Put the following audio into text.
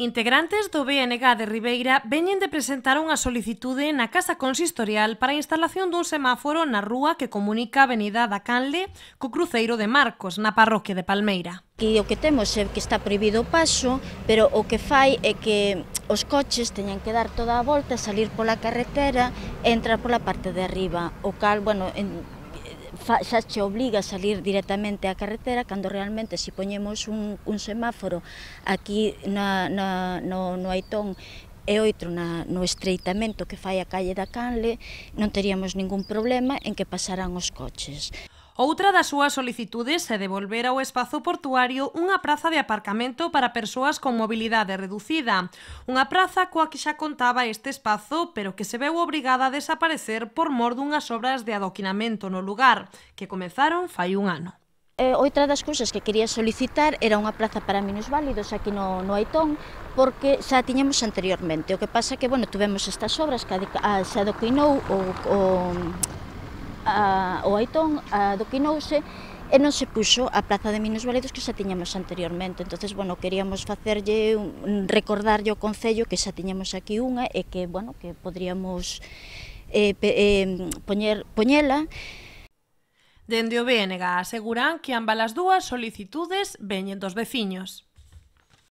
Integrantes do BNG de Ribeira veñen de presentar unha solicitude na Casa Consistorial para a instalación dun semáforo na rúa que comunica a Avenida da Canle co Cruceiro de Marcos, na parroquia de Palmeira. E o que temos é que está prohibido o paso, pero o que fai é que os coches teñen que dar toda a volta, salir pola carretera e entrar pola parte de arriba, o cal, bueno, en, fa, xa che obliga a salir directamente á carretera cando realmente se si poñemos un, un semáforo aquí na, na, no, no Aitón e outro na, no estreitamento que fai a calle da Canle, non teríamos ningún problema en que pasaran os coches. Outra das súas solicitudes é devolver ao espazo portuario unha praza de aparcamento para persoas con mobilidade reducida. Unha praza coa que xa contaba este espazo, pero que se veu obrigada a desaparecer por mor dunhas obras de adoquinamento no lugar, que comenzaron fai un ano. Eh, outra das cousas que quería solicitar era unha plaza para minusválidos aquí no, no Aitón, porque xa tiñemos anteriormente. O que pasa é que, bueno, tuvemos estas obras que a, a, ah, adoquinou o, o, a, o aitón a, do e non se puxo a Plaza de Minos Valedos que xa tiñamos anteriormente. entonces bueno, queríamos facerlle un, recordarlle ao Concello que xa tiñamos aquí unha e que, bueno, que podríamos eh, eh, poñer, poñela. Dende o BNG aseguran que ambas as dúas solicitudes veñen dos veciños.